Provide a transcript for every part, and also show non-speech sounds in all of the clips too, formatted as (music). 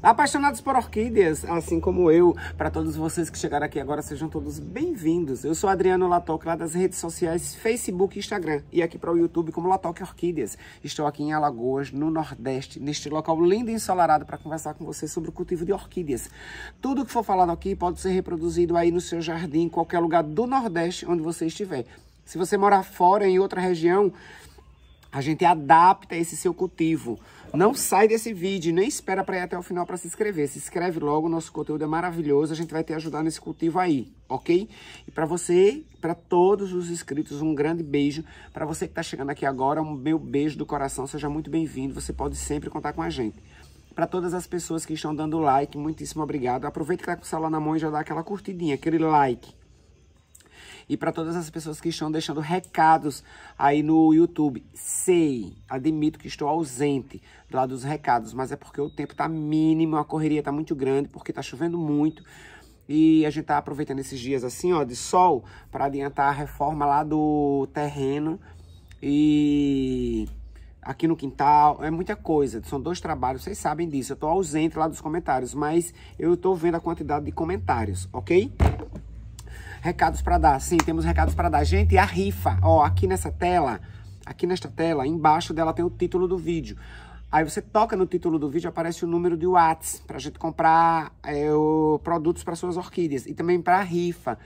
Apaixonados por orquídeas, assim como eu, para todos vocês que chegaram aqui agora, sejam todos bem-vindos. Eu sou Adriano Latoc, lá das redes sociais Facebook e Instagram, e aqui para o YouTube como Latoc Orquídeas. Estou aqui em Alagoas, no Nordeste, neste local lindo e ensolarado para conversar com vocês sobre o cultivo de orquídeas. Tudo que for falado aqui pode ser reproduzido aí no seu jardim, em qualquer lugar do Nordeste onde você estiver. Se você morar fora, em outra região, a gente adapta esse seu cultivo não sai desse vídeo, nem espera para ir até o final para se inscrever. Se inscreve logo, nosso conteúdo é maravilhoso, a gente vai te ajudar nesse cultivo aí, ok? E para você, para todos os inscritos, um grande beijo. Para você que está chegando aqui agora, um meu beijo do coração, seja muito bem-vindo. Você pode sempre contar com a gente. Para todas as pessoas que estão dando like, muitíssimo obrigado. Aproveita que está com o celular na mão e já dá aquela curtidinha, aquele like e para todas as pessoas que estão deixando recados aí no YouTube. Sei, admito que estou ausente do lado dos recados, mas é porque o tempo tá mínimo, a correria tá muito grande, porque tá chovendo muito. E a gente tá aproveitando esses dias assim, ó, de sol, para adiantar a reforma lá do terreno e aqui no quintal, é muita coisa, são dois trabalhos, vocês sabem disso, eu tô ausente lá dos comentários, mas eu tô vendo a quantidade de comentários, ok? recados para dar. Sim, temos recados para dar. Gente, a rifa, ó, aqui nessa tela, aqui nesta tela, embaixo dela tem o título do vídeo. Aí você toca no título do vídeo, aparece o número de Whats para a gente comprar é, o, produtos para suas orquídeas e também para a rifa.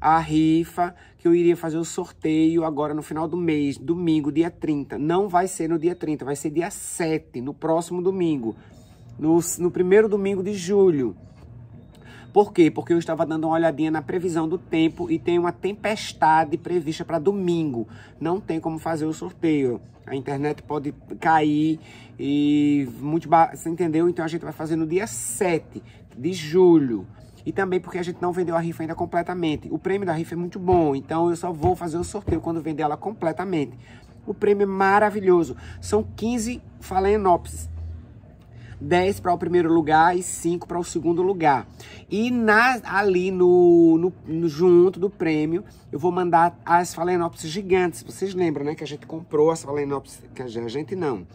A rifa que eu iria fazer o sorteio agora no final do mês, domingo, dia 30. Não vai ser no dia 30, vai ser dia 7, no próximo domingo. No, no primeiro domingo de julho. Por quê? Porque eu estava dando uma olhadinha na previsão do tempo e tem uma tempestade prevista para domingo. Não tem como fazer o sorteio. A internet pode cair e muito você entendeu? Então a gente vai fazer no dia 7 de julho. E também porque a gente não vendeu a rifa ainda completamente. O prêmio da rifa é muito bom, então eu só vou fazer o sorteio quando vender ela completamente. O prêmio é maravilhoso. São 15 Phalaenopsis 10 para o primeiro lugar e 5 para o segundo lugar. E na, ali no, no, no, junto do prêmio, eu vou mandar as Phalaenopsis gigantes. Vocês lembram, né, que a gente comprou as Phalaenopsis, que a gente não.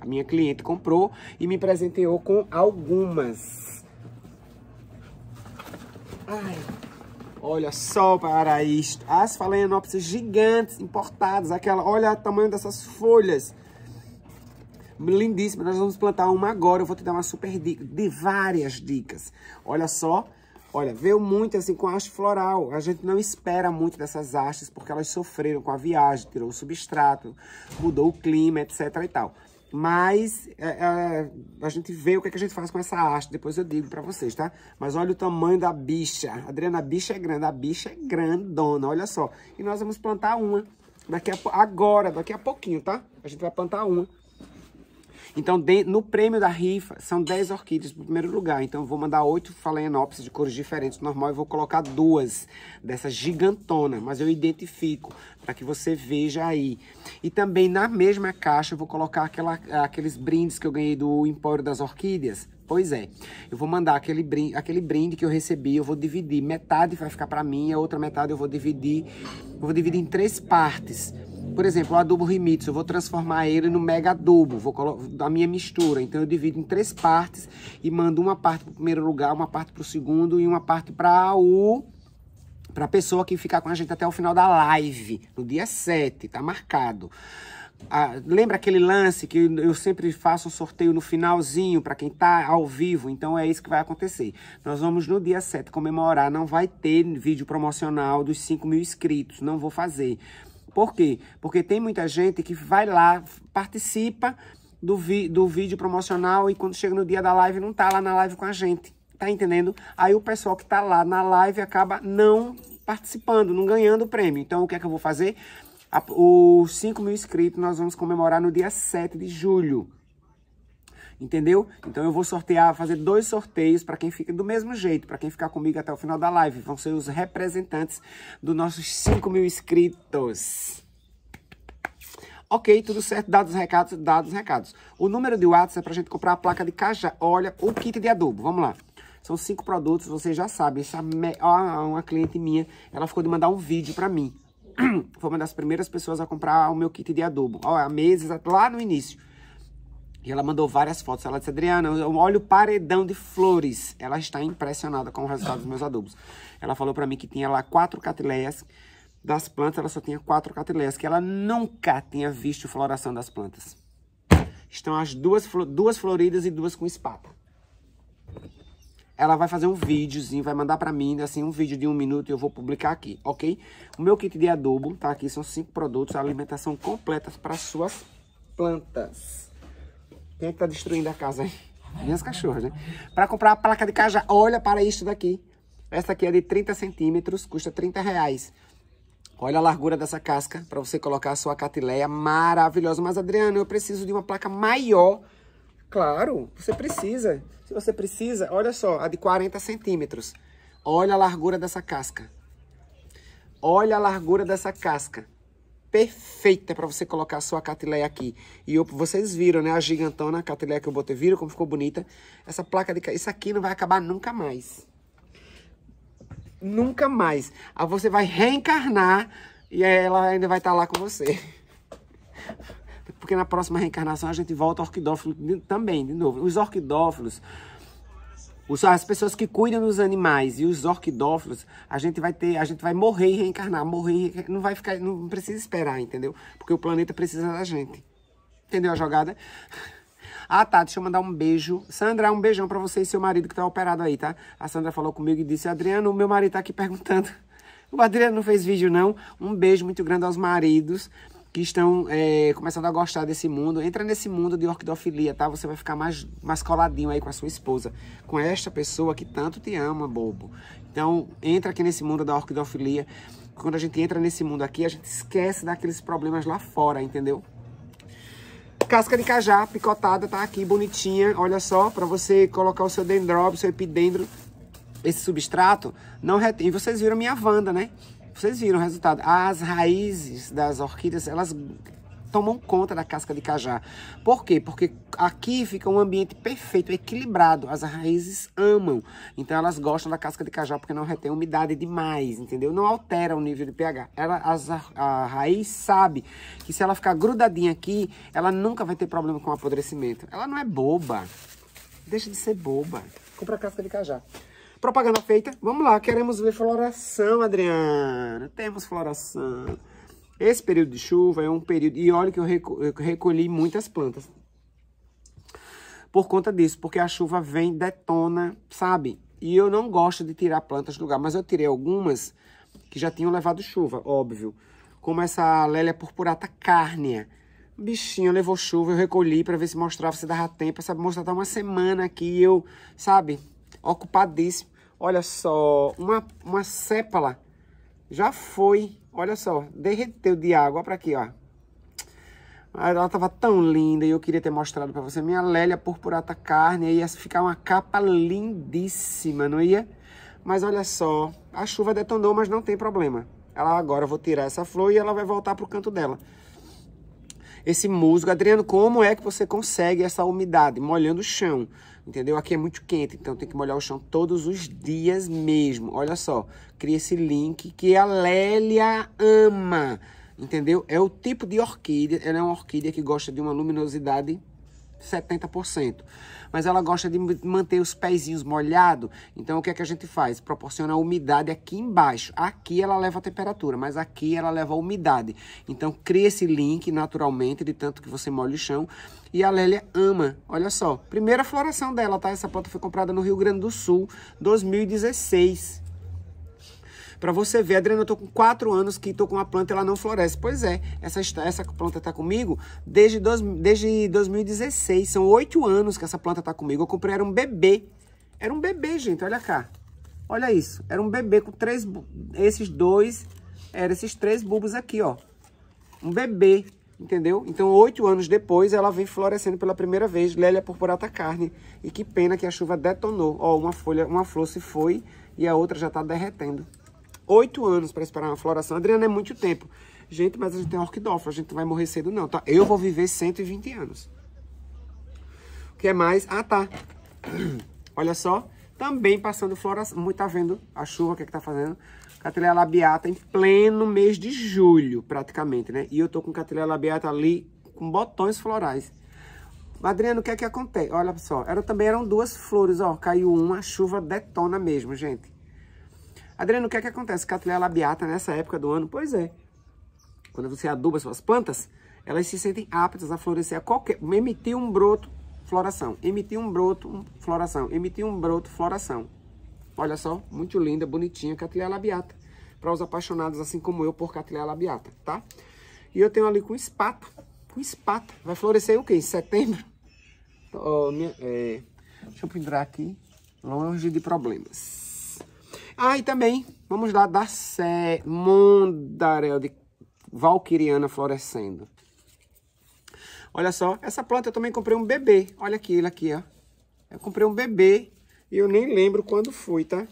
A minha cliente comprou e me presenteou com algumas. Ai, olha só para isto. As Phalaenopsis gigantes importadas, aquela, olha o tamanho dessas folhas lindíssima. Nós vamos plantar uma agora. Eu vou te dar uma super dica, de várias dicas. Olha só. Olha, veio muito assim com haste floral. A gente não espera muito dessas hastes porque elas sofreram com a viagem, tirou o substrato, mudou o clima, etc e tal. Mas é, é, a gente vê o que, é que, a gente faz com essa haste, depois eu digo para vocês, tá? Mas olha o tamanho da bicha. Adriana, a bicha é grande, a bicha é grandona, olha só. E nós vamos plantar uma daqui a, agora, daqui a pouquinho, tá? A gente vai plantar uma. Então, de, no prêmio da rifa, são 10 orquídeas pro primeiro lugar. Então, eu vou mandar 8 phalaenopsis de cores diferentes normal e vou colocar duas dessa gigantona, mas eu identifico para que você veja aí. E também na mesma caixa eu vou colocar aquela, aqueles brindes que eu ganhei do Empório das Orquídeas. Pois é, eu vou mandar aquele brinde, aquele brinde que eu recebi, eu vou dividir, metade vai ficar para mim, a outra metade eu vou dividir, eu vou dividir em três partes por exemplo, o adubo rimitsu, eu vou transformar ele no mega adubo, vou da minha mistura. Então eu divido em três partes e mando uma parte para o primeiro lugar, uma parte para o segundo e uma parte para o para a pessoa que ficar com a gente até o final da live, no dia 7, tá marcado. Ah, lembra aquele lance que eu sempre faço um sorteio no finalzinho para quem tá ao vivo? Então é isso que vai acontecer. Nós vamos no dia 7 comemorar, não vai ter vídeo promocional dos 5 mil inscritos, não vou fazer. Por quê? Porque tem muita gente que vai lá, participa do, vi do vídeo promocional e quando chega no dia da live não tá lá na live com a gente. Tá entendendo? Aí o pessoal que tá lá na live acaba não participando, não ganhando o prêmio. Então o que é que eu vou fazer? A, os 5 mil inscritos nós vamos comemorar no dia 7 de julho entendeu? Então eu vou sortear, fazer dois sorteios para quem fica do mesmo jeito, para quem ficar comigo até o final da live. Vão ser os representantes dos nossos 5 mil inscritos. Ok, tudo certo, dados recados, dados recados. O número de WhatsApp é para a gente comprar a placa de caixa, olha, o kit de adubo, vamos lá. São cinco produtos, vocês já sabem. Essa me... ah, uma cliente minha, ela ficou de mandar um vídeo para mim. (clears throat) Foi uma das primeiras pessoas a comprar o meu kit de adubo. há meses, lá no início. E ela mandou várias fotos. Ela disse, Adriana, eu olho o paredão de flores. Ela está impressionada com o resultado dos meus adubos. Ela falou para mim que tinha lá quatro catileias. Das plantas, ela só tinha quatro catileias, que ela nunca tinha visto floração das plantas. Estão as duas, duas floridas e duas com espata. Ela vai fazer um videozinho, vai mandar para mim, assim, um vídeo de um minuto e eu vou publicar aqui, ok? O meu kit de adubo, tá aqui, são cinco produtos, alimentação completa para suas plantas. Quem é que tá destruindo a casa aí? Minhas cachorras, né? Para comprar a placa de cajá, olha para isso daqui. Essa aqui é de 30 centímetros, custa 30 reais. Olha a largura dessa casca para você colocar a sua catileia maravilhosa. Mas, Adriano, eu preciso de uma placa maior. Claro, você precisa. Se você precisa, olha só, a de 40 centímetros. Olha a largura dessa casca. Olha a largura dessa casca perfeita para você colocar a sua catileia aqui. E eu, vocês viram, né? A gigantona, a catileia que eu botei. Viram como ficou bonita? Essa placa de... Isso aqui não vai acabar nunca mais. Nunca mais. Aí você vai reencarnar e ela ainda vai estar tá lá com você. (laughs) Porque na próxima reencarnação a gente volta ao orquidófilo também, de novo. Os orquidófilos os, as pessoas que cuidam dos animais e os orquidófilos, a gente vai ter, a gente vai morrer e reencarnar, morrer, não vai ficar, não precisa esperar, entendeu? Porque o planeta precisa da gente. Entendeu a jogada? Ah, tá, deixa eu mandar um beijo. Sandra, um beijão para você e seu marido que tá operado aí, tá? A Sandra falou comigo e disse: "Adriano, o meu marido tá aqui perguntando. (laughs) O Adriano não fez vídeo não. Um beijo muito grande aos maridos que estão é, começando a gostar desse mundo, entra nesse mundo de orquidofilia, tá? Você vai ficar mais, mais coladinho aí com a sua esposa, com esta pessoa que tanto te ama, bobo. Então, entra aqui nesse mundo da orquidofilia. Quando a gente entra nesse mundo aqui, a gente esquece daqueles problemas lá fora, entendeu? Casca de cajá picotada, tá aqui bonitinha, olha só, para você colocar o seu dendrobe, seu epidendro, esse substrato, não retém. E vocês viram minha vanda, né? Vocês viram o resultado. As raízes das orquídeas, elas tomam conta da casca de cajá. Por quê? Porque aqui fica um ambiente perfeito, equilibrado. As raízes amam. Então elas gostam da casca de cajá porque não retém umidade demais, entendeu? Não altera o nível de pH. Ela, as, a, a raiz sabe que se ela ficar grudadinha aqui, ela nunca vai ter problema com apodrecimento. Ela não é boba. Deixa de ser boba. Compra casca de cajá. Propaganda feita. Vamos lá, queremos ver floração, Adriana. Temos floração. Esse período de chuva é um período... E olha que eu recolhi muitas plantas. Por conta disso, porque a chuva vem, detona, sabe? E eu não gosto de tirar plantas do lugar, mas eu tirei algumas que já tinham levado chuva, óbvio. Como essa Lélia purpurata cárnea. Bichinho, levou chuva, eu recolhi para ver se mostrava, se dava tempo. Sabe, mostrar tá uma semana aqui, eu, sabe, ocupadíssimo. Olha só, uma, uma sépala já foi. Olha só, derreteu de água. para aqui, ó. Ela tava tão linda e eu queria ter mostrado para você. Minha Lélia purpurata carne. Ia ficar uma capa lindíssima, não ia? Mas olha só, a chuva detonou, mas não tem problema. Ela agora, eu vou tirar essa flor e ela vai voltar pro canto dela. Esse musgo, Adriano, como é que você consegue essa umidade? Molhando o chão entendeu? Aqui é muito quente, então tem que molhar o chão todos os dias mesmo. Olha só, cria esse link que a Lélia ama, entendeu? É o tipo de orquídea, ela é uma orquídea que gosta de uma luminosidade 70% mas ela gosta de manter os pezinhos molhados. Então o que é que a gente faz? Proporciona umidade aqui embaixo. Aqui ela leva a temperatura, mas aqui ela leva a umidade. Então cria esse link naturalmente, de tanto que você molha o chão. E a Lélia ama. Olha só, primeira floração dela, tá? Essa planta foi comprada no Rio Grande do Sul, 2016. Para você ver, Adriana, eu tô com quatro anos que tô com uma planta ela não floresce. Pois é, essa, essa planta tá comigo desde, dois, desde 2016. São oito anos que essa planta tá comigo. Eu comprei, era um bebê. Era um bebê, gente, olha cá. Olha isso, era um bebê com três... Esses dois, eram esses três bulbos aqui, ó. Um bebê, entendeu? Então, oito anos depois, ela vem florescendo pela primeira vez, Lélia purpurata carne. E que pena que a chuva detonou. Ó, uma folha, uma flor se foi e a outra já tá derretendo oito anos para esperar uma floração. Adriana, é muito tempo. Gente, mas a gente tem orquidófilo, a gente não vai morrer cedo não, tá? Eu vou viver 120 anos. O que é mais? Ah, tá. (clears throat) Olha só. Também passando floração. Muito tá vendo a chuva, o que é que tá fazendo? Cateleia labiata em pleno mês de julho, praticamente, né? E eu tô com cateleia labiata ali com botões florais. Adriano, o que é que acontece? Olha só, era, também eram duas flores, ó. Caiu uma, a chuva detona mesmo, gente. Adriano, o que é que acontece? Catleya é labiata nessa época do ano? Pois é. Quando você aduba suas plantas, elas se sentem aptas a florescer a qualquer... Emitir um broto, floração. Emitir um broto, floração. Emitir um broto, floração. Olha só, muito linda, bonitinha, Catleya é labiata. Para os apaixonados, assim como eu, por Catleya é labiata, tá? E eu tenho ali com espata. Com espata. Vai florescer o quê? Em setembro? Oh, minha, é... Deixa eu pendurar aqui. Longe de problemas. Ah, e também, vamos lá, da Sé, Mondarel de Valquiriana florescendo. Olha só, essa planta eu também comprei um bebê. Olha aqui, ele aqui, ó. Eu comprei um bebê e eu nem lembro quando foi, tá?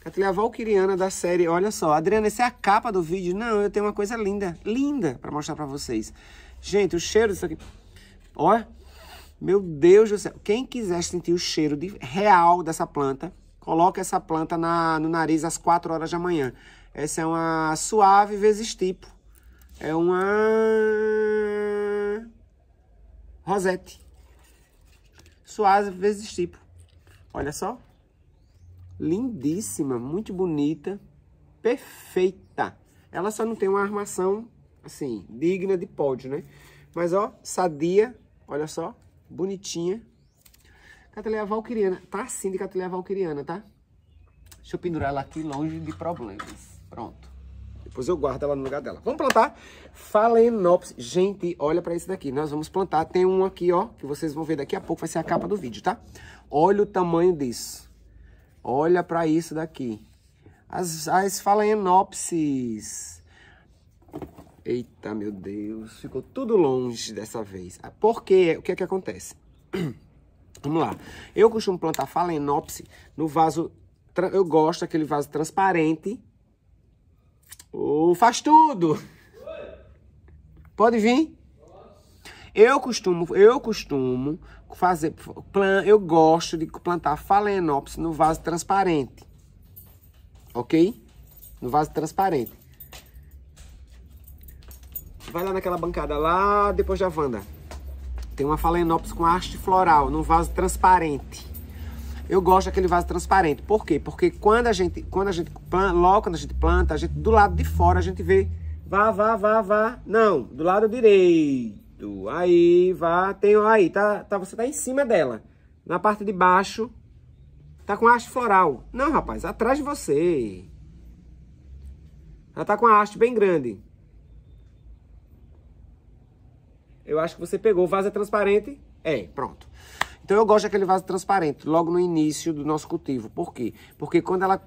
Catileia Valquiriana da série, olha só. Adriana, essa é a capa do vídeo? Não, eu tenho uma coisa linda, linda pra mostrar pra vocês. Gente, o cheiro disso aqui... Ó, meu Deus do céu. Quem quiser sentir o cheiro de, real dessa planta, Coloca essa planta na, no nariz às 4 horas da manhã. Essa é uma suave vezes tipo. É uma rosete. Suave vezes tipo. Olha só. Lindíssima, muito bonita, perfeita. Ela só não tem uma armação, assim, digna de pódio, né? Mas, ó, sadia, olha só, bonitinha, Cateleia valquiriana. Tá assim de cataleia valquiriana, tá? Deixa eu pendurar ela aqui longe de problemas. Pronto. Depois eu guardo ela no lugar dela. Vamos plantar Phalaenopsis. Gente, olha para isso daqui. Nós vamos plantar. Tem um aqui, ó, que vocês vão ver daqui a pouco. Vai ser a capa do vídeo, tá? Olha o tamanho disso. Olha para isso daqui. As, as Phalaenopsis. Eita, meu Deus. Ficou tudo longe dessa vez. Ah, por quê? o que é que acontece? (clears throat) Vamos lá. Eu costumo plantar Phalaenopsis no vaso... Eu gosto daquele vaso transparente. Oh, faz tudo! Pode vir? Eu costumo, eu costumo fazer, plan, eu gosto de plantar Phalaenopsis no vaso transparente. Ok? No vaso transparente. Vai lá naquela bancada lá, depois da Wanda. Tem uma Phalaenopsis com haste floral, num vaso transparente. Eu gosto daquele vaso transparente. Por quê? Porque quando a gente, quando a gente planta, logo quando a gente planta, a gente do lado de fora a gente vê vá, vá, vá, vá. Não, do lado direito. Aí, vá, tem aí, tá, tá você tá em cima dela. Na parte de baixo tá com haste floral. Não, rapaz, atrás de você. Ela tá com a haste bem grande. Eu acho que você pegou. O vaso é transparente? É, pronto. Então eu gosto daquele vaso transparente, logo no início do nosso cultivo. Por quê? Porque quando ela.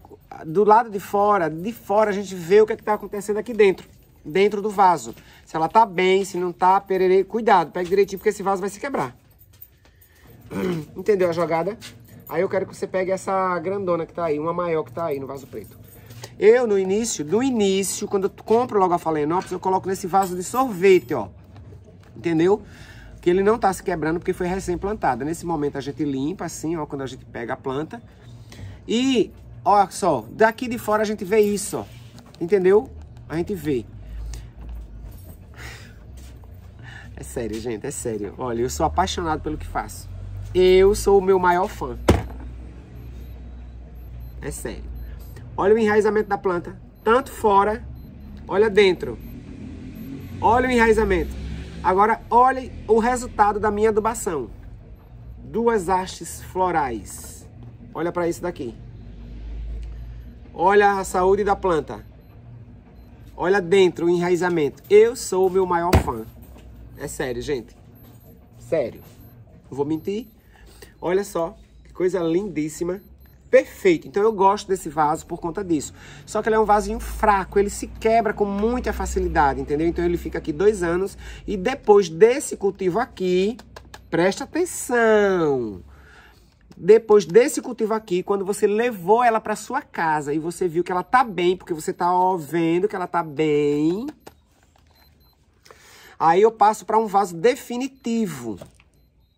Do lado de fora, de fora, a gente vê o que é está acontecendo aqui dentro. Dentro do vaso. Se ela tá bem, se não tá, pererei, cuidado, pega direitinho, porque esse vaso vai se quebrar. (clears throat) Entendeu a jogada? Aí eu quero que você pegue essa grandona que tá aí, uma maior que tá aí no vaso preto. Eu, no início, no início, quando eu compro logo a falenópolis, eu coloco nesse vaso de sorvete, ó entendeu? Que ele não está se quebrando porque foi recém-plantada. Nesse momento a gente limpa assim, ó, quando a gente pega a planta. E, ó só, daqui de fora a gente vê isso, ó. Entendeu? A gente vê. É sério, gente, é sério. Olha, eu sou apaixonado pelo que faço. Eu sou o meu maior fã. É sério. Olha o enraizamento da planta. Tanto fora, olha dentro. Olha o enraizamento. Agora olhem o resultado da minha adubação. Duas hastes florais. Olha para isso daqui. Olha a saúde da planta. Olha dentro o enraizamento. Eu sou o meu maior fã. É sério, gente. Sério. Não vou mentir. Olha só, que coisa lindíssima perfeito. Então eu gosto desse vaso por conta disso. Só que ele é um vasinho fraco, ele se quebra com muita facilidade, entendeu? Então ele fica aqui dois anos e depois desse cultivo aqui, presta atenção. Depois desse cultivo aqui, quando você levou ela para sua casa e você viu que ela tá bem, porque você tá ó, vendo que ela tá bem, Aí eu passo para um vaso definitivo.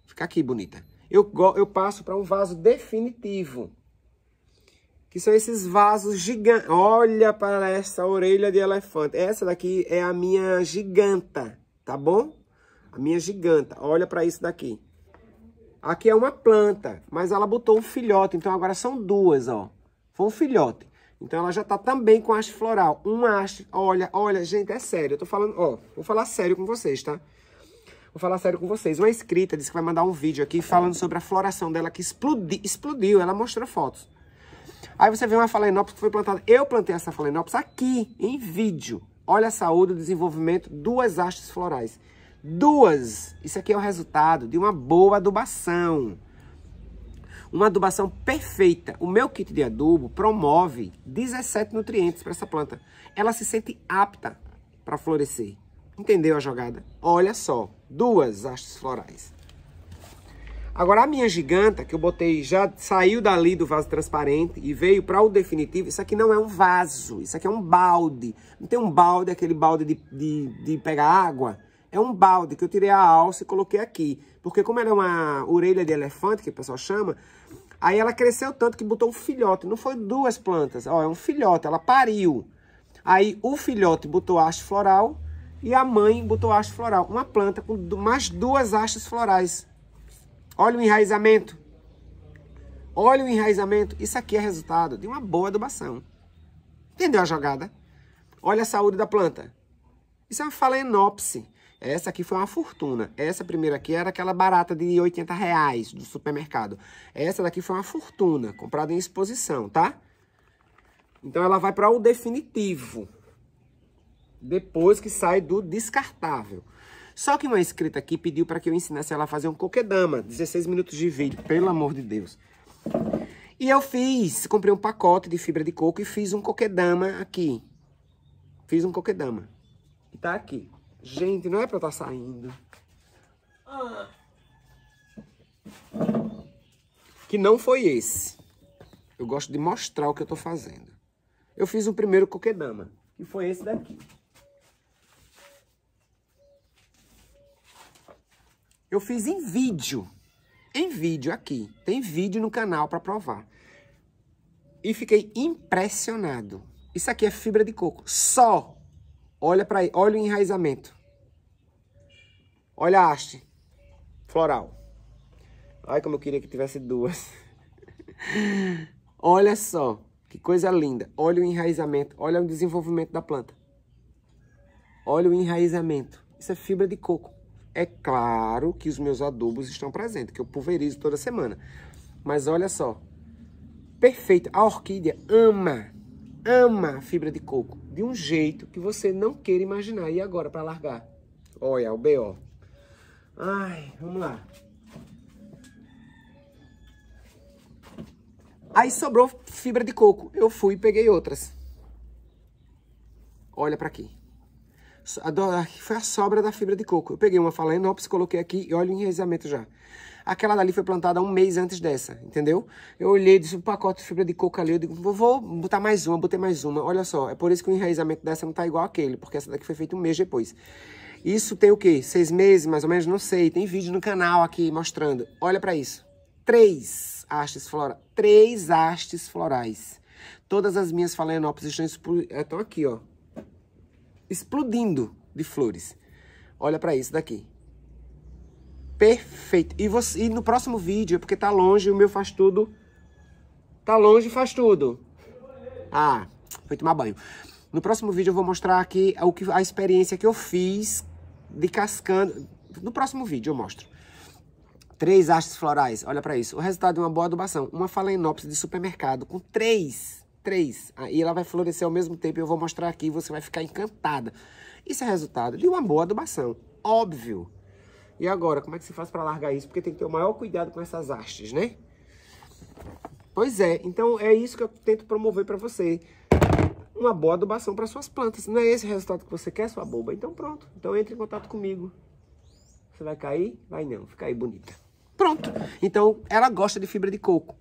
Fica aqui, bonita. Eu, eu passo para um vaso definitivo que são esses vasos gigantes. Olha para essa orelha de elefante. Essa daqui é a minha giganta, tá bom? A minha giganta. Olha para isso daqui. Aqui é uma planta, mas ela botou um filhote, então agora são duas, ó. Foi um filhote. Então ela já tá também com haste floral. Uma haste, olha, olha, gente, é sério. Eu tô falando, ó, vou falar sério com vocês, tá? Vou falar sério com vocês. Uma inscrita disse que vai mandar um vídeo aqui falando sobre a floração dela que explodi, explodiu. Ela mostrou fotos. Aí você vê uma Phalaenopsis que foi plantada. Eu plantei essa Phalaenopsis aqui, em vídeo. Olha a saúde, o desenvolvimento, duas hastes florais. Duas! Isso aqui é o resultado de uma boa adubação. Uma adubação perfeita. O meu kit de adubo promove 17 nutrientes para essa planta. Ela se sente apta para florescer. Entendeu a jogada? Olha só, duas hastes florais. Agora, a minha giganta, que eu botei, já saiu dali do vaso transparente e veio para o definitivo. Isso aqui não é um vaso, isso aqui é um balde. Não tem um balde, aquele balde de, de, de pegar água. É um balde que eu tirei a alça e coloquei aqui. Porque como ela é uma orelha de elefante, que o pessoal chama, aí ela cresceu tanto que botou um filhote. Não foi duas plantas, ó, é um filhote, ela pariu. Aí o filhote botou haste floral e a mãe botou haste floral. Uma planta com mais duas hastes florais. Olha o enraizamento. Olha o enraizamento. Isso aqui é resultado de uma boa adubação. Entendeu a jogada? Olha a saúde da planta. Isso é uma falenopse. Essa aqui foi uma fortuna. Essa primeira aqui era aquela barata de 80 reais do supermercado. Essa daqui foi uma fortuna, comprada em exposição, tá? Então ela vai para o definitivo. Depois que sai do descartável. Só que uma inscrita aqui pediu para que eu ensinasse ela a fazer um coquedama, 16 minutos de vídeo, pelo amor de Deus. E eu fiz, comprei um pacote de fibra de coco e fiz um coquedama aqui. Fiz um coquedama. E tá aqui. Gente, não é para eu estar tá saindo. Que não foi esse. Eu gosto de mostrar o que eu tô fazendo. Eu fiz o primeiro coquedama, que foi esse daqui. Eu fiz em vídeo. Em vídeo aqui. Tem vídeo no canal para provar. E fiquei impressionado. Isso aqui é fibra de coco. Só. Olha para aí. Olha o enraizamento. Olha a haste. Floral. Ai, como eu queria que tivesse duas. (laughs) olha só. Que coisa linda. Olha o enraizamento. Olha o desenvolvimento da planta. Olha o enraizamento. Isso é fibra de coco. É claro que os meus adubos estão presentes, que eu pulverizo toda semana. Mas olha só, perfeito. A orquídea ama, ama a fibra de coco de um jeito que você não queira imaginar. E agora, para largar? Olha, o BO. Ai, vamos lá. Aí sobrou fibra de coco. Eu fui e peguei outras. Olha para aqui foi a sobra da fibra de coco. Eu peguei uma Phalaenopsis, coloquei aqui e olha o enraizamento já. Aquela dali foi plantada um mês antes dessa, entendeu? Eu olhei, disse um pacote de fibra de coco ali, eu digo, vou botar mais uma, botei mais uma. Olha só, é por isso que o enraizamento dessa não tá igual aquele, porque essa daqui foi feita um mês depois. Isso tem o quê? Seis meses, mais ou menos? Não sei. Tem vídeo no canal aqui mostrando. Olha para isso. Três hastes florais. Três hastes florais. Todas as minhas Phalaenopsis estão eh, aqui, ó explodindo de flores. Olha para isso daqui. Perfeito. E, você, e no próximo vídeo, é porque tá longe, o meu faz tudo. Tá longe, faz tudo. Ah, foi tomar banho. No próximo vídeo eu vou mostrar aqui o que, a experiência que eu fiz de cascando. No próximo vídeo eu mostro. Três hastes florais, olha para isso. O resultado de é uma boa adubação. Uma falenopse de supermercado com três três. Aí ela vai florescer ao mesmo tempo e eu vou mostrar aqui, você vai ficar encantada. Isso é resultado de uma boa adubação, óbvio. E agora, como é que se faz para largar isso? Porque tem que ter o maior cuidado com essas hastes, né? Pois é, então é isso que eu tento promover para você. Uma boa adubação para suas plantas. Não é esse resultado que você quer, sua boba? Então pronto, então entre em contato comigo. Você vai cair? Vai não, fica aí bonita. Pronto, então ela gosta de fibra de coco.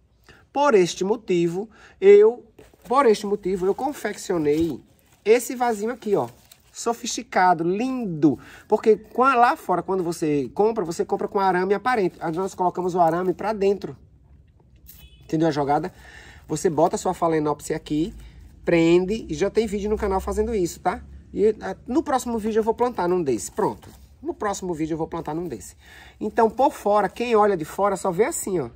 Por este motivo, eu por este motivo, eu confeccionei esse vasinho aqui, ó. Sofisticado, lindo. Porque lá fora, quando você compra, você compra com arame aparente. Aí nós colocamos o arame para dentro. Entendeu a jogada? Você bota a sua falenopse aqui, prende, e já tem vídeo no canal fazendo isso, tá? E ah, no próximo vídeo eu vou plantar num desse. Pronto. No próximo vídeo eu vou plantar num desse. Então, por fora, quem olha de fora só vê assim, ó.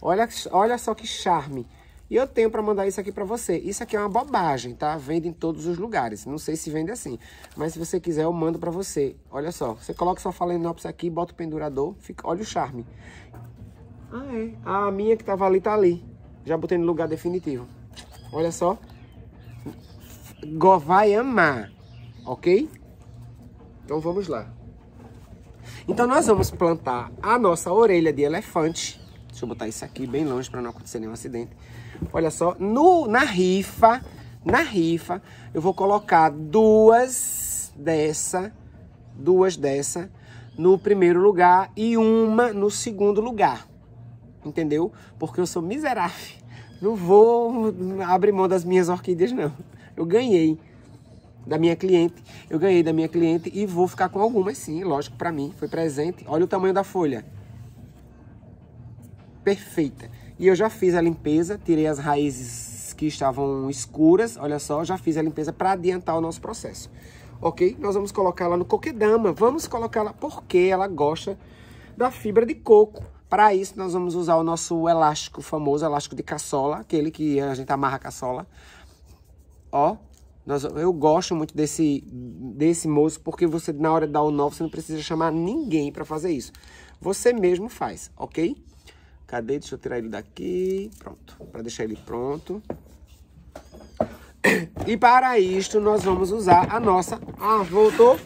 Olha, olha só que charme. E eu tenho para mandar isso aqui para você. Isso aqui é uma bobagem, tá? Vende em todos os lugares. Não sei se vende assim. Mas se você quiser, eu mando para você. Olha só. Você coloca sua Phalaenopsis aqui, bota o pendurador. Fica... Olha o charme. Ah, é. A minha que tava ali, tá ali. Já botei no lugar definitivo. Olha só. Govaiama, amar. Ok? Então vamos lá. Então nós vamos plantar a nossa orelha de elefante. Deixa eu botar isso aqui bem longe para não acontecer nenhum acidente. Olha só, no, na rifa, na rifa, eu vou colocar duas dessa, duas dessa no primeiro lugar e uma no segundo lugar. Entendeu? Porque eu sou miserável. Não vou abrir mão das minhas orquídeas, não. Eu ganhei da minha cliente. Eu ganhei da minha cliente e vou ficar com algumas, sim, lógico, para mim. Foi presente. Olha o tamanho da folha. Perfeita. E eu já fiz a limpeza, tirei as raízes que estavam escuras, olha só, já fiz a limpeza para adiantar o nosso processo. Ok? Nós vamos colocar ela no coquedama, vamos colocar ela porque ela gosta da fibra de coco. Para isso, nós vamos usar o nosso elástico famoso, elástico de caçola, aquele que a gente amarra a caçola. Ó, nós, eu gosto muito desse, desse moço, porque você, na hora de dar o nó, você não precisa chamar ninguém para fazer isso. Você mesmo faz, ok? Cadê? Deixa eu tirar ele daqui. Pronto. Para deixar ele pronto. E para isto, nós vamos usar a nossa... Ah, voltou.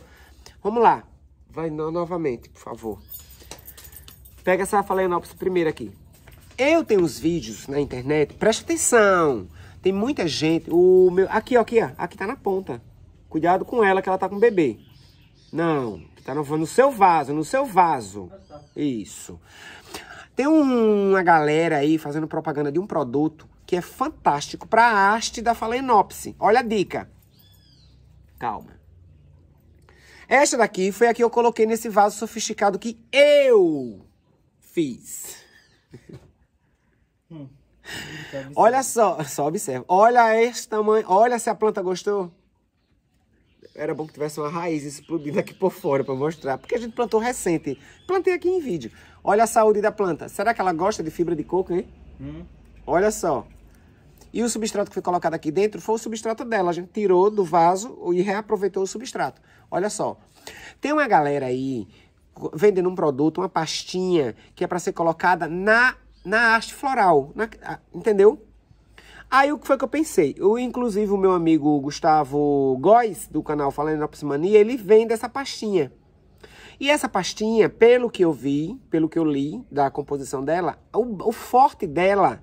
Vamos lá. Vai novamente, por favor. Pega essa Phalaenopsis primeiro aqui. Eu tenho uns vídeos na internet. Presta atenção. Tem muita gente. O meu... Aqui, ó. Aqui, ó. Aqui tá na ponta. Cuidado com ela, que ela tá com bebê. Não. Tá no, no seu vaso. No seu vaso. Isso. Tem uma galera aí fazendo propaganda de um produto que é fantástico para a haste da falenopse. Olha a dica. Calma. Esta daqui foi a que eu coloquei nesse vaso sofisticado que eu fiz. Hum, Olha só, só observa. Olha esse tamanho. Olha se a planta gostou era bom que tivesse uma raiz explodindo aqui por fora para mostrar, porque a gente plantou recente. Plantei aqui em vídeo. Olha a saúde da planta. Será que ela gosta de fibra de coco, hein? Hum. Olha só. E o substrato que foi colocado aqui dentro foi o substrato dela. A gente tirou do vaso e reaproveitou o substrato. Olha só. Tem uma galera aí vendendo um produto, uma pastinha, que é para ser colocada na, na haste floral. Na, entendeu? Aí o que foi que eu pensei? Eu, inclusive, o meu amigo Gustavo Góes, do canal Falando Mania, ele vende essa pastinha. E essa pastinha, pelo que eu vi, pelo que eu li da composição dela, o, o forte dela,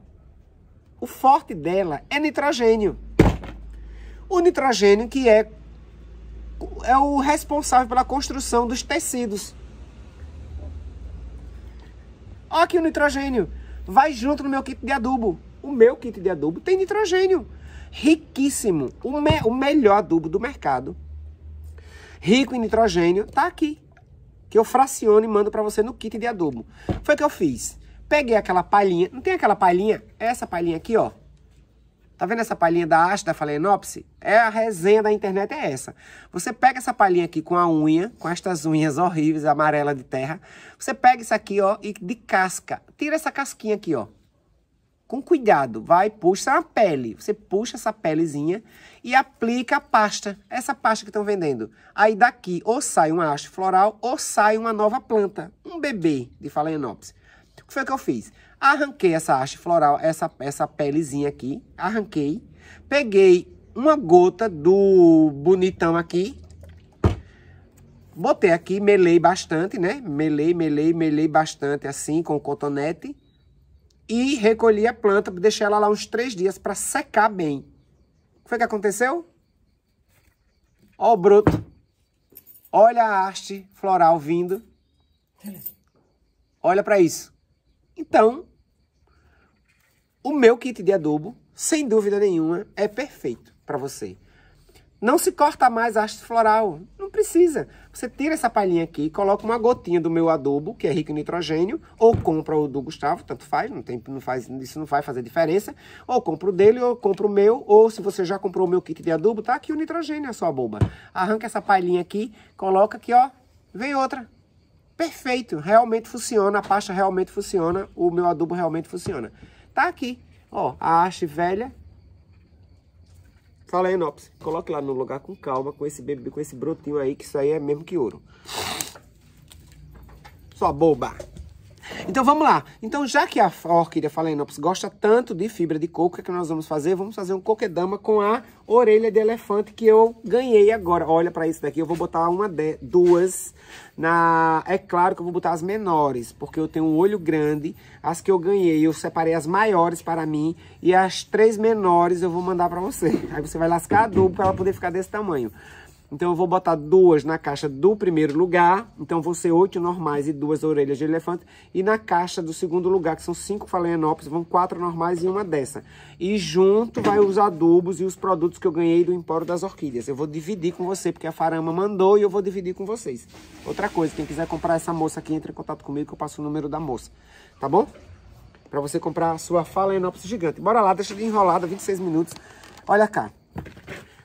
o forte dela é nitrogênio. O nitrogênio que é, é o responsável pela construção dos tecidos. Olha aqui o nitrogênio. Vai junto no meu kit de adubo. O meu kit de adubo tem nitrogênio. Riquíssimo. O, me o melhor adubo do mercado. Rico em nitrogênio. Tá aqui. Que eu fraciono e mando para você no kit de adubo. Foi o que eu fiz. Peguei aquela palhinha. Não tem aquela palhinha? É essa palhinha aqui, ó. Tá vendo essa palhinha da haste da Phalaenopsis? É a resenha da internet, é essa. Você pega essa palhinha aqui com a unha, com estas unhas horríveis, amarela de terra. Você pega isso aqui, ó, e de casca. Tira essa casquinha aqui, ó com cuidado, vai, puxa a pele. Você puxa essa pelezinha e aplica a pasta, essa pasta que estão vendendo. Aí daqui ou sai uma haste floral ou sai uma nova planta, um bebê de Phalaenopsis. O que foi que eu fiz? Arranquei essa haste floral, essa, essa pelezinha aqui, arranquei, peguei uma gota do bonitão aqui, botei aqui, melei bastante, né? Melei, melei, melei bastante assim com o cotonete e recolhi a planta, deixei ela lá uns três dias para secar bem. O que foi que aconteceu? Ó o broto. Olha a haste floral vindo. Olha para isso. Então, o meu kit de adubo, sem dúvida nenhuma, é perfeito para você. Não se corta mais a haste floral. Não precisa. Você tira essa palhinha aqui, coloca uma gotinha do meu adubo, que é rico em nitrogênio, ou compra o do Gustavo, tanto faz, não tem, não faz, isso não vai fazer diferença. Ou compra o dele, ou compra o meu, ou se você já comprou o meu kit de adubo, tá aqui o nitrogênio, a sua boba. Arranca essa palhinha aqui, coloca aqui, ó, vem outra. Perfeito, realmente funciona, a pasta realmente funciona, o meu adubo realmente funciona. Tá aqui, ó, a haste velha Fala aí, Nops. Coloque lá no lugar com calma, com esse bebê, com esse brotinho aí, que isso aí é mesmo que ouro. Sua boba. Então vamos lá. Então já que a orquídea Phalaenops gosta tanto de fibra de coco, o é que, nós vamos fazer? Vamos fazer um coquedama com a orelha de elefante que eu ganhei agora. Olha para isso daqui, eu vou botar uma de, duas na... É claro que eu vou botar as menores, porque eu tenho um olho grande. As que eu ganhei, eu separei as maiores para mim e as três menores eu vou mandar para você. (laughs) Aí você vai lascar adubo para ela poder ficar desse tamanho. Então eu vou botar duas na caixa do primeiro lugar, então vão ser oito normais e duas orelhas de elefante. E na caixa do segundo lugar, que são cinco falenópolis, vão quatro normais e uma dessa. E junto vai os adubos e os produtos que eu ganhei do Empório das Orquídeas. Eu vou dividir com você, porque a Farama mandou e eu vou dividir com vocês. Outra coisa, quem quiser comprar essa moça aqui, entre em contato comigo que eu passo o número da moça, tá bom? Pra você comprar a sua falenópolis gigante. Bora lá, deixa de enrolada, 26 minutos. Olha cá.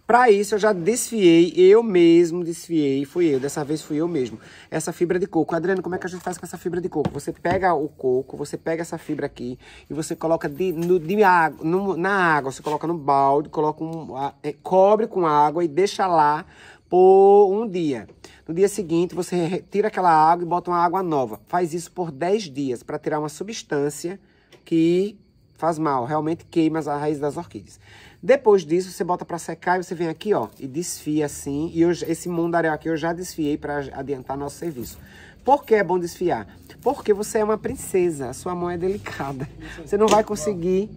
Para isso, eu já desfiei, eu mesmo desfiei, fui eu, dessa vez fui eu mesmo, essa fibra de coco. Adriano, como é que a gente faz com essa fibra de coco? Você pega o coco, você pega essa fibra aqui e você coloca de, no, de água, no, na água, você coloca no balde, coloca um, a, é, cobre com água e deixa lá por um dia. No dia seguinte, você tira aquela água e bota uma água nova. Faz isso por 10 dias para tirar uma substância que Faz mal, realmente queima a raiz das orquídeas. Depois disso, você bota para secar e você vem aqui, ó, e desfia assim. E eu, esse mundaréu aqui eu já desfiei para adiantar nosso serviço. Por que é bom desfiar? Porque você é uma princesa, sua mão é delicada. Você não vai conseguir...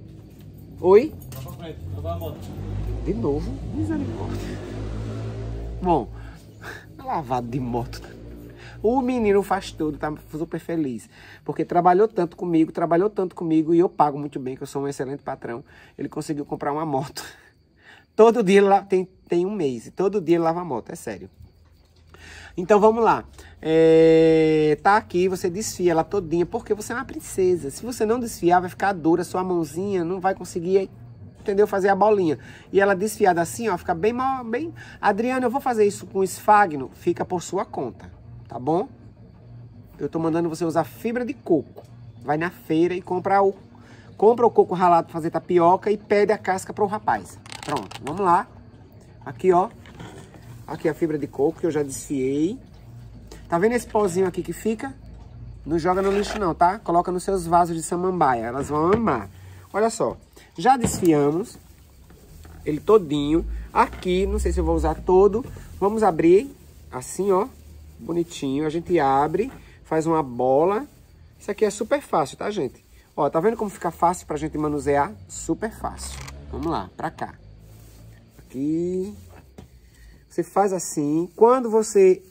Oi? De novo? Misericórdia. Bom, (laughs) lavado de moto o menino faz tudo, tá super feliz. Porque trabalhou tanto comigo, trabalhou tanto comigo e eu pago muito bem, que eu sou um excelente patrão. Ele conseguiu comprar uma moto. (laughs) Todo dia lá tem, tem um mês. Todo dia ele lava a moto, é sério. Então vamos lá. É, tá aqui, você desfia ela todinha, porque você é uma princesa. Se você não desfiar, vai ficar dura, sua mãozinha não vai conseguir, entendeu? Fazer a bolinha. E ela desfiada assim, ó, fica bem mal, bem. Adriana, eu vou fazer isso com esfagno, fica por sua conta tá bom? Eu tô mandando você usar fibra de coco. Vai na feira e compra o, compra o coco ralado para fazer tapioca e pede a casca para o rapaz. Pronto, vamos lá. Aqui, ó. Aqui a fibra de coco que eu já desfiei. Tá vendo esse pozinho aqui que fica? Não joga no lixo não, tá? Coloca nos seus vasos de samambaia, elas vão amar. Olha só, já desfiamos ele todinho. Aqui, não sei se eu vou usar todo, vamos abrir assim, ó bonitinho. A gente abre, faz uma bola. Isso aqui é super fácil, tá, gente? Ó, tá vendo como fica fácil pra gente manusear? Super fácil. Vamos lá, pra cá. Aqui. Você faz assim. Quando você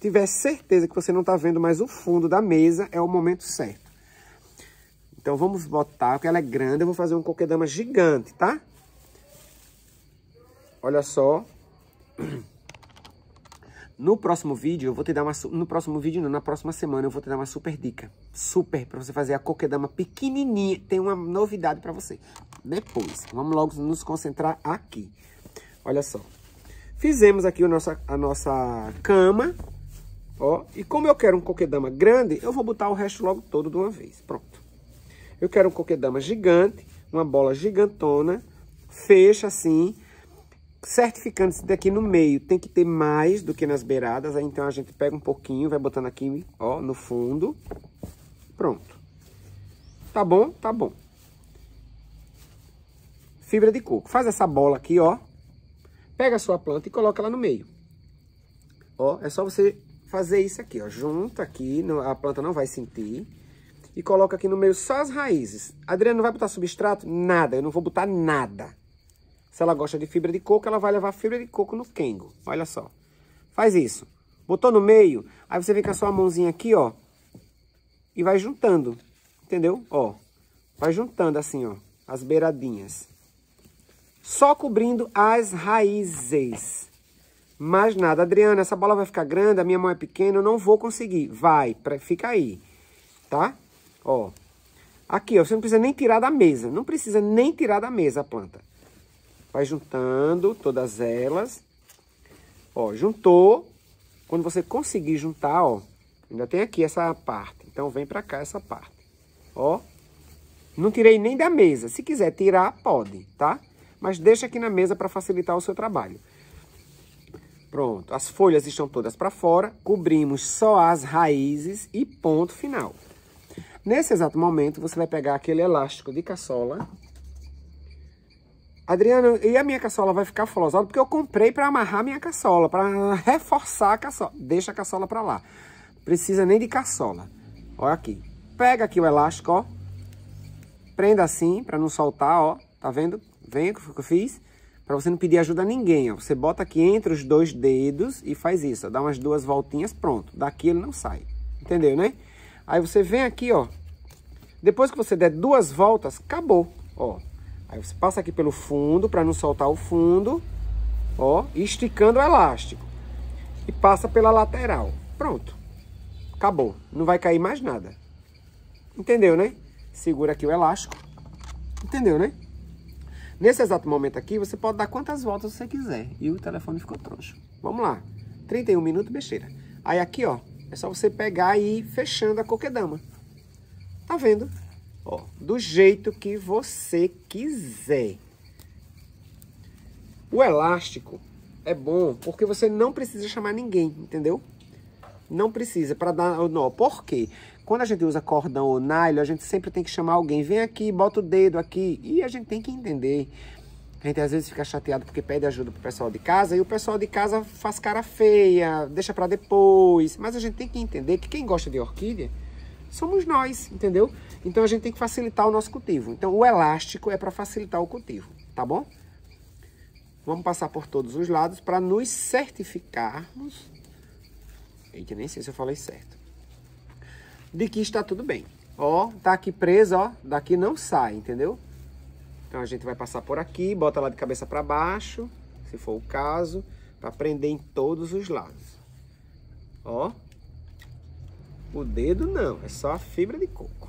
tiver certeza que você não tá vendo mais o fundo da mesa, é o momento certo. Então vamos botar, porque ela é grande, eu vou fazer um coquedama gigante, tá? Olha só. (clears throat) No próximo vídeo eu vou te dar uma no próximo vídeo não, na próxima semana eu vou te dar uma super dica, super para você fazer a coquedama pequenininha. Tem uma novidade para você. Depois, vamos logo nos concentrar aqui. Olha só. Fizemos aqui a nossa, a nossa cama, ó, e como eu quero um coquedama grande, eu vou botar o resto logo todo de uma vez. Pronto. Eu quero um coquedama gigante, uma bola gigantona, fecha assim, certificando-se daqui no meio tem que ter mais do que nas beiradas, aí então a gente pega um pouquinho, vai botando aqui, ó, no fundo. Pronto. Tá bom? Tá bom. Fibra de coco. Faz essa bola aqui, ó. Pega a sua planta e coloca ela no meio. Ó, é só você fazer isso aqui, ó. Junta aqui, a planta não vai sentir. E coloca aqui no meio só as raízes. Adriano, não vai botar substrato? Nada, eu não vou botar nada. Se ela gosta de fibra de coco, ela vai levar fibra de coco no Kengo. Olha só. Faz isso. Botou no meio, aí você vem com a sua mãozinha aqui, ó. E vai juntando, entendeu? Ó, vai juntando assim, ó, as beiradinhas. Só cobrindo as raízes. Mais nada. Adriana, essa bola vai ficar grande, a minha mão é pequena, eu não vou conseguir. Vai, pra, fica aí, tá? Ó, aqui, ó, você não precisa nem tirar da mesa. Não precisa nem tirar da mesa a planta. Vai juntando todas elas. Ó, juntou. Quando você conseguir juntar, ó, ainda tem aqui essa parte. Então, vem pra cá essa parte. Ó, não tirei nem da mesa. Se quiser tirar, pode, tá? Mas deixa aqui na mesa para facilitar o seu trabalho. Pronto, as folhas estão todas para fora, cobrimos só as raízes e ponto final. Nesse exato momento, você vai pegar aquele elástico de caçola Adriano, e a minha caçola vai ficar folosada? Porque eu comprei para amarrar a minha caçola, para reforçar a caçola. Deixa a caçola para lá. Precisa nem de caçola. Olha aqui. Pega aqui o elástico, ó. Prenda assim, para não soltar, ó. Tá vendo? Vem o que eu fiz. Para você não pedir ajuda a ninguém, ó. Você bota aqui entre os dois dedos e faz isso, ó. Dá umas duas voltinhas, pronto. Daqui ele não sai. Entendeu, né? Aí você vem aqui, ó. Depois que você der duas voltas, acabou, ó. Aí você passa aqui pelo fundo para não soltar o fundo, ó, esticando o elástico. E passa pela lateral. Pronto. Acabou. Não vai cair mais nada. Entendeu, né? Segura aqui o elástico. Entendeu, né? Nesse exato momento aqui, você pode dar quantas voltas você quiser. E o telefone ficou troncho. Vamos lá. 31 minutos, besteira. Aí aqui, ó, é só você pegar e ir fechando a coquedama. Tá vendo? Ó, do jeito que você quiser. O elástico é bom porque você não precisa chamar ninguém, entendeu? Não precisa, para dar o nó. Por quê? Quando a gente usa cordão ou nylon, a gente sempre tem que chamar alguém. Vem aqui, bota o dedo aqui. E a gente tem que entender. A gente às vezes fica chateado porque pede ajuda pro pessoal de casa e o pessoal de casa faz cara feia, deixa para depois. Mas a gente tem que entender que quem gosta de orquídea somos nós, entendeu? Então a gente tem que facilitar o nosso cultivo. Então o elástico é para facilitar o cultivo, tá bom? Vamos passar por todos os lados para nos certificarmos. Eita, nem sei se eu falei certo. De que está tudo bem. Ó, tá aqui preso, ó. Daqui não sai, entendeu? Então a gente vai passar por aqui, bota lá de cabeça para baixo, se for o caso, para prender em todos os lados. Ó, o dedo não, é só a fibra de coco.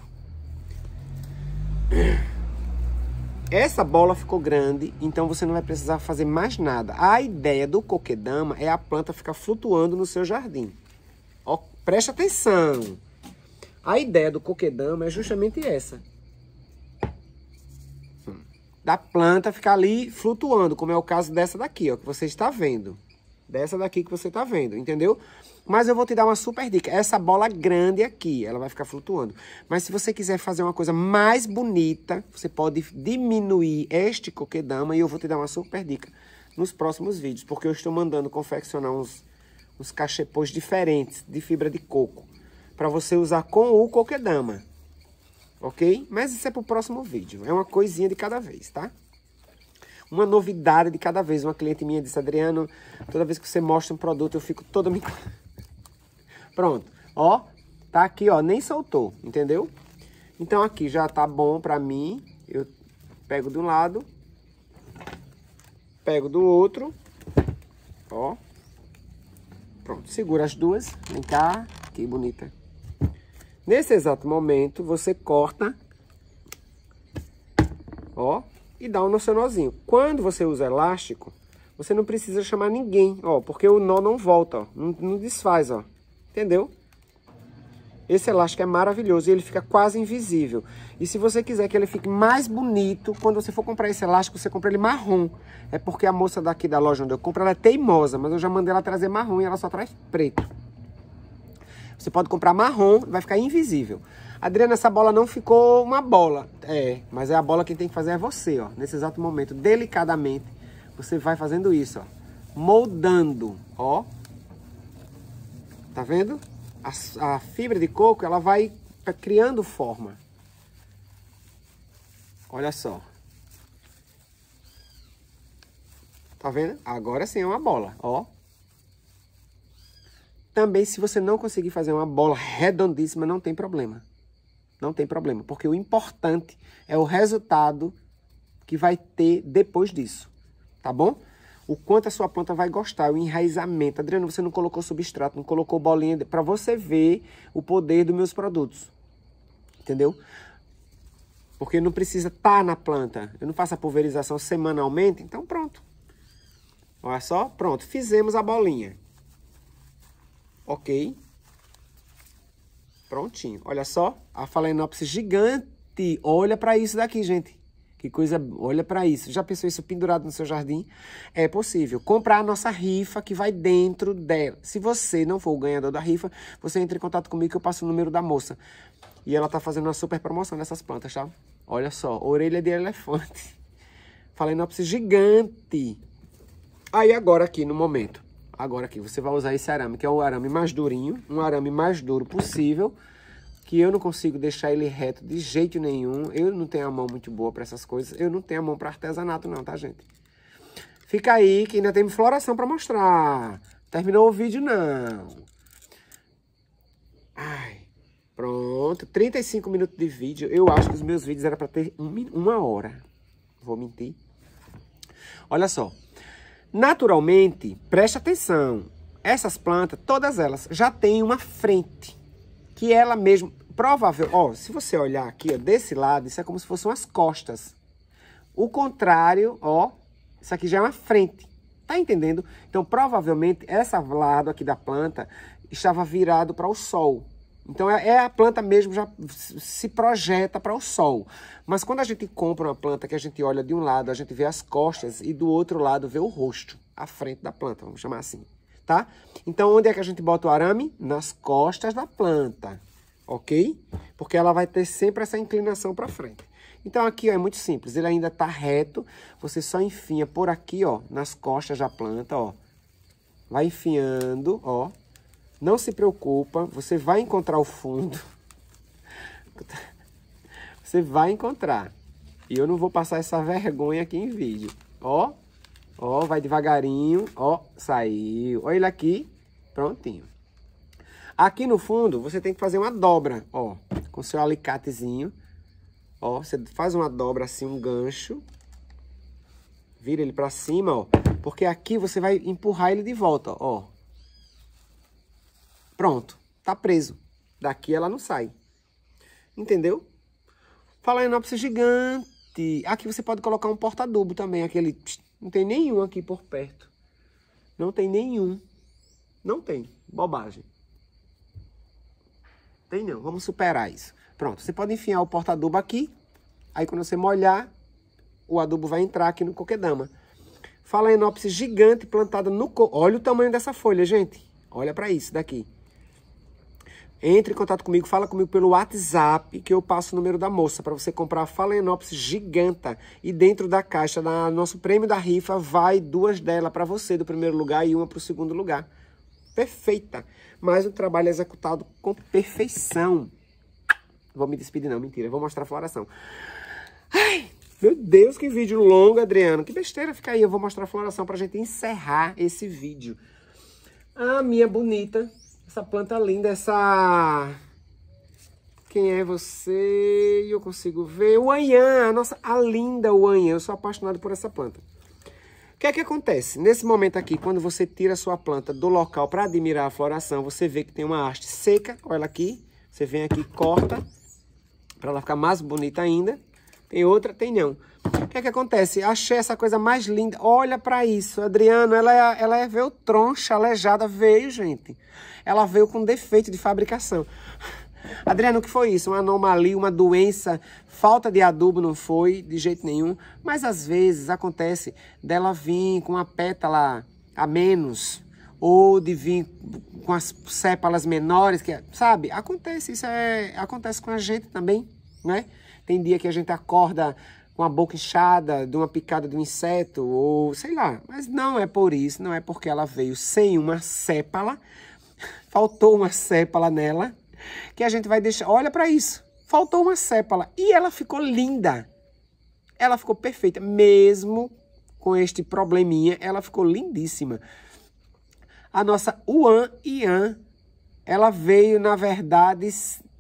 Essa bola ficou grande, então você não vai precisar fazer mais nada. A ideia do coquedama é a planta ficar flutuando no seu jardim. Ó, preste atenção! A ideia do coquedama é justamente essa. Hum. Da planta ficar ali flutuando, como é o caso dessa daqui, ó, que você está vendo. Dessa daqui que você tá vendo, entendeu? Mas eu vou te dar uma super dica. Essa bola grande aqui, ela vai ficar flutuando. Mas se você quiser fazer uma coisa mais bonita, você pode diminuir este coquedama e eu vou te dar uma super dica nos próximos vídeos, porque eu estou mandando confeccionar uns, uns cachepôs diferentes de fibra de coco para você usar com o coquedama, ok? Mas isso é para o próximo vídeo. É uma coisinha de cada vez, tá? uma novidade de cada vez. Uma cliente minha disse, Adriano, toda vez que você mostra um produto, eu fico toda me... (laughs) Pronto, ó, tá aqui, ó, nem soltou, entendeu? Então aqui já tá bom pra mim, eu pego de um lado, pego do outro, ó, pronto, segura as duas, vem cá, que bonita. Nesse exato momento, você corta, ó, e dá o um seu nozinho. Quando você usa elástico, você não precisa chamar ninguém, ó, porque o nó não volta, ó, não, não desfaz, ó, entendeu? Esse elástico é maravilhoso e ele fica quase invisível. E se você quiser que ele fique mais bonito, quando você for comprar esse elástico, você compra ele marrom. É porque a moça daqui da loja onde eu compro, ela é teimosa, mas eu já mandei ela trazer marrom e ela só traz preto. Você pode comprar marrom, vai ficar invisível. Adriana, essa bola não ficou uma bola. É, mas é a bola que tem que fazer é você, ó. Nesse exato momento, delicadamente, você vai fazendo isso, ó. Moldando, ó. Tá vendo? A, a fibra de coco, ela vai criando forma. Olha só. Tá vendo? Agora sim é uma bola, ó. Também, se você não conseguir fazer uma bola redondíssima, não tem problema. Não tem problema, porque o importante é o resultado que vai ter depois disso, tá bom? O quanto a sua planta vai gostar, o enraizamento. Adriano, você não colocou substrato, não colocou bolinha, para você ver o poder dos meus produtos, entendeu? Porque não precisa estar tá na planta. Eu não faço a pulverização semanalmente, então pronto. Olha só, pronto, fizemos a bolinha ok? Prontinho. Olha só, a phalaenopsis gigante. Olha para isso daqui, gente. Que coisa, olha para isso. Já pensou isso pendurado no seu jardim? É possível. Comprar a nossa rifa que vai dentro dela. Se você não for o ganhador da rifa, você entra em contato comigo que eu passo o número da moça. E ela tá fazendo uma super promoção nessas plantas, tá? Olha só, orelha de elefante. Phalaenopsis gigante. Aí agora aqui no momento. Agora aqui, você vai usar esse arame, que é o arame mais durinho, um arame mais duro possível, que eu não consigo deixar ele reto de jeito nenhum. Eu não tenho a mão muito boa para essas coisas. Eu não tenho a mão para artesanato não, tá, gente? Fica aí que ainda tem floração para mostrar. Terminou o vídeo não. Ai, pronto. 35 minutos de vídeo. Eu acho que os meus vídeos era para ter uma hora. Vou mentir. Olha só. Naturalmente, preste atenção, essas plantas, todas elas, já têm uma frente, que ela mesmo, provável, ó, se você olhar aqui, ó, desse lado, isso é como se fossem as costas. O contrário, ó, isso aqui já é uma frente, tá entendendo? Então, provavelmente, esse lado aqui da planta estava virado para o sol. Então é, é a planta mesmo já se projeta para o sol. Mas quando a gente compra uma planta que a gente olha de um lado, a gente vê as costas e do outro lado vê o rosto, a frente da planta, vamos chamar assim, tá? Então onde é que a gente bota o arame? Nas costas da planta, ok? Porque ela vai ter sempre essa inclinação para frente. Então aqui ó, é muito simples, ele ainda está reto, você só enfia por aqui, ó, nas costas da planta, ó. Vai enfiando, ó, não se preocupa, você vai encontrar o fundo. (laughs) Você vai encontrar. E eu não vou passar essa vergonha aqui em vídeo. Ó, ó, vai devagarinho. Ó, saiu. Olha ele aqui, prontinho. Aqui no fundo, você tem que fazer uma dobra, ó, com seu alicatezinho. Ó, você faz uma dobra assim, um gancho. Vira ele pra cima, ó. Porque aqui você vai empurrar ele de volta, ó. Pronto, tá preso. Daqui ela não sai. Entendeu? Phalaenopsis gigante. Aqui você pode colocar um porta-adubo também, aquele... Não tem nenhum aqui por perto. Não tem nenhum. Não tem. Bobagem. Tem não. Vamos superar isso. Pronto, você pode enfiar o porta-adubo aqui. Aí quando você molhar, o adubo vai entrar aqui no coquedama. Phalaenopsis gigante plantada no... Co... Olha o tamanho dessa folha, gente. Olha para isso daqui. Entre em contato comigo, fala comigo pelo WhatsApp, que eu passo o número da moça para você comprar a falenopsis giganta. E dentro da caixa, do nosso prêmio da rifa, vai duas dela para você do primeiro lugar e uma para o segundo lugar. Perfeita! Mais um trabalho é executado com perfeição. Vou me despedir não, mentira, vou mostrar a floração. Ai, meu Deus, que vídeo longo, Adriano. Que besteira fica aí, eu vou mostrar a floração a gente encerrar esse vídeo. A ah, minha bonita essa planta linda, essa... Quem é você? eu consigo ver. O anhã, nossa, a linda o Eu sou apaixonado por essa planta. O que é que acontece? Nesse momento aqui, quando você tira a sua planta do local para admirar a floração, você vê que tem uma haste seca. Olha ela aqui. Você vem aqui, corta, para ela ficar mais bonita ainda. Tem outra, tem não. O que é que acontece? Achei essa coisa mais linda. Olha para isso, Adriano. Ela é, ela é veio troncha, aleijada. Veio, gente ela veio com defeito de fabricação. Adriano, o que foi isso? Uma anomalia, uma doença, falta de adubo não foi de jeito nenhum, mas às vezes acontece dela vir com uma pétala a menos ou de vir com as sépalas menores, que é, sabe? Acontece, isso é, acontece com a gente também, né? Tem dia que a gente acorda com a boca inchada de uma picada de um inseto ou sei lá, mas não é por isso, não é porque ela veio sem uma sépala, faltou uma sépala nela, que a gente vai deixar, olha para isso, faltou uma sépala e ela ficou linda. Ela ficou perfeita, mesmo com este probleminha, ela ficou lindíssima. A nossa Uan Ian, ela veio, na verdade,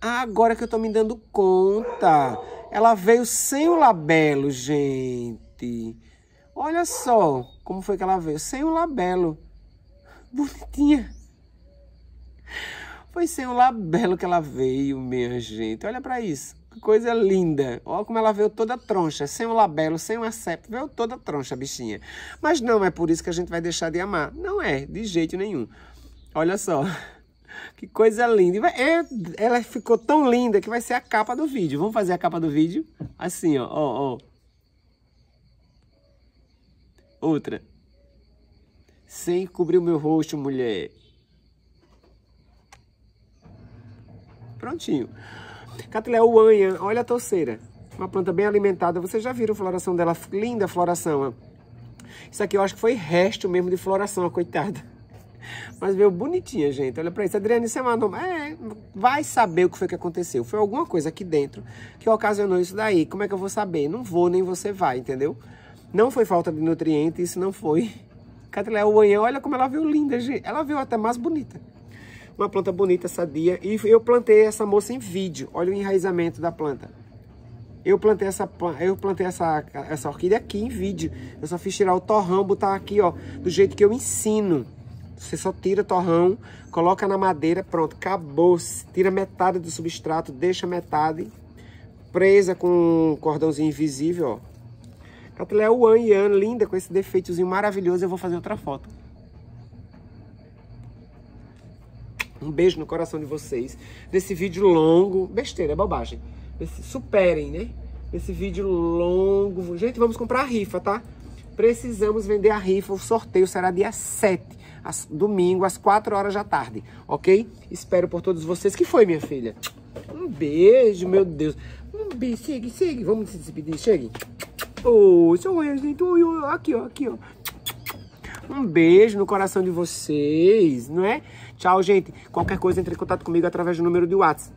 agora que eu tô me dando conta, ela veio sem o labelo, gente. Olha só como foi que ela veio, sem o labelo. Bonitinha. Foi sem o labelo que ela veio, minha gente. Olha para isso. Que coisa linda. Olha como ela veio toda troncha. Sem o labelo, sem um septo. Veio toda troncha, bichinha. Mas não é por isso que a gente vai deixar de amar. Não é, de jeito nenhum. Olha só. (laughs) Que coisa linda. É, ela ficou tão linda que vai ser a capa do vídeo. Vamos fazer a capa do vídeo? Assim, ó. ó, ó. Outra. Sem cobrir o meu rosto, mulher. Prontinho. Cattleya uanha, olha a torceira. Uma planta bem alimentada. Vocês já viram a floração dela? Linda floração. Isso aqui eu acho que foi resto mesmo de floração, coitada. Mas veio bonitinha, gente. Olha pra isso. Adriana, isso é uma É, vai saber o que foi que aconteceu. Foi alguma coisa aqui dentro que ocasionou isso daí. Como é que eu vou saber? Não vou, nem você vai, entendeu? Não foi falta de nutrientes, isso não foi. Catileia Uanha, olha como ela veio linda, gente. Ela veio até mais bonita. Uma planta bonita, sadia. E eu plantei essa moça em vídeo. Olha o enraizamento da planta. Eu plantei essa, eu plantei essa, essa orquídea aqui em vídeo. Eu só fiz tirar o torrão, botar aqui, ó, do jeito que eu ensino. Você só tira torrão, coloca na madeira, pronto, acabou. Tira metade do substrato, deixa metade presa com um cordãozinho invisível, ó. Catilé Wan Yan, linda, com esse defeitozinho maravilhoso. Eu vou fazer outra foto. Um beijo no coração de vocês. Nesse vídeo longo. Besteira, é bobagem. superem, né? Nesse vídeo longo. Gente, vamos comprar a rifa, tá? Precisamos vender a rifa. O sorteio será dia 7, às, domingo, às 4 horas da tarde, ok? Espero por todos vocês. Que foi, minha filha? Um beijo, meu Deus. Um beijo. Chegue, chegue. Vamos se despedir. Chegue. Oi, sou eu. Aqui, ó, aqui, ó. Um beijo no coração de vocês, não é? Tchau, gente. Qualquer coisa, entre em contato comigo através do número de WhatsApp.